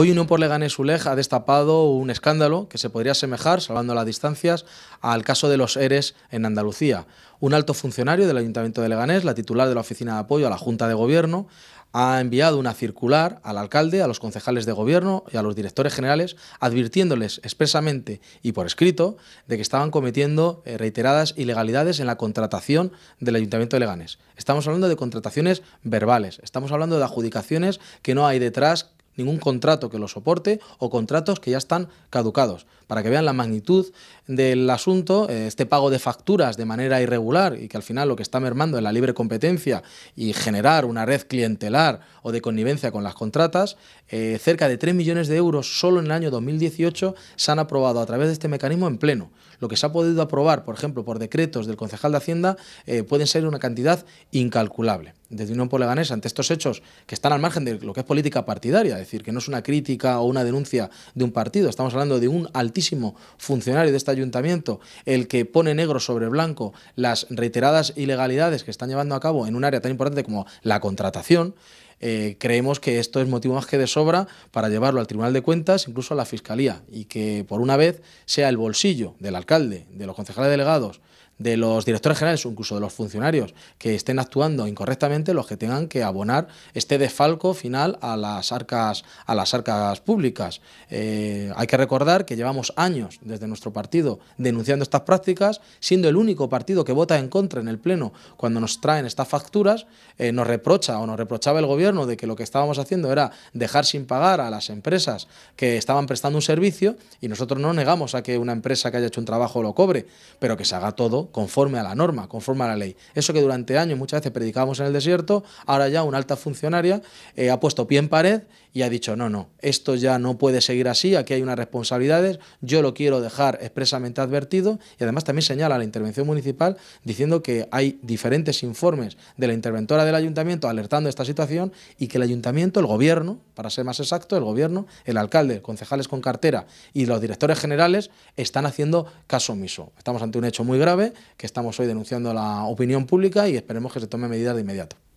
Hoy Unión por Leganés ULEG ha destapado un escándalo que se podría asemejar, salvando las distancias, al caso de los ERES en Andalucía. Un alto funcionario del Ayuntamiento de Leganés, la titular de la Oficina de Apoyo a la Junta de Gobierno, ha enviado una circular al alcalde, a los concejales de gobierno y a los directores generales, advirtiéndoles expresamente y por escrito de que estaban cometiendo eh, reiteradas ilegalidades en la contratación del Ayuntamiento de Leganés. Estamos hablando de contrataciones verbales, estamos hablando de adjudicaciones que no hay detrás ningún contrato que lo soporte o contratos que ya están caducados. Para que vean la magnitud del asunto, eh, este pago de facturas de manera irregular y que al final lo que está mermando es la libre competencia y generar una red clientelar o de connivencia con las contratas, eh, cerca de 3 millones de euros solo en el año 2018 se han aprobado a través de este mecanismo en pleno. Lo que se ha podido aprobar, por ejemplo, por decretos del concejal de Hacienda, eh, pueden ser una cantidad incalculable desde Unión por ante estos hechos que están al margen de lo que es política partidaria, es decir, que no es una crítica o una denuncia de un partido, estamos hablando de un altísimo funcionario de este ayuntamiento, el que pone negro sobre blanco las reiteradas ilegalidades que están llevando a cabo en un área tan importante como la contratación, eh, creemos que esto es motivo más que de sobra para llevarlo al Tribunal de Cuentas, incluso a la Fiscalía, y que por una vez sea el bolsillo del alcalde, de los concejales delegados, de los directores generales o incluso de los funcionarios que estén actuando incorrectamente los que tengan que abonar este desfalco final a las arcas, a las arcas públicas. Eh, hay que recordar que llevamos años desde nuestro partido denunciando estas prácticas, siendo el único partido que vota en contra en el Pleno cuando nos traen estas facturas, eh, nos reprocha o nos reprochaba el Gobierno de que lo que estábamos haciendo era dejar sin pagar a las empresas que estaban prestando un servicio y nosotros no negamos a que una empresa que haya hecho un trabajo lo cobre, pero que se haga todo conforme a la norma, conforme a la ley. Eso que durante años muchas veces predicábamos en el desierto, ahora ya una alta funcionaria eh, ha puesto pie en pared y ha dicho, no, no, esto ya no puede seguir así, aquí hay unas responsabilidades, yo lo quiero dejar expresamente advertido y además también señala la intervención municipal diciendo que hay diferentes informes de la interventora del ayuntamiento alertando esta situación y que el ayuntamiento, el gobierno, para ser más exacto, el gobierno, el alcalde, concejales con cartera y los directores generales están haciendo caso omiso. Estamos ante un hecho muy grave que estamos hoy denunciando a la opinión pública y esperemos que se tome medidas de inmediato.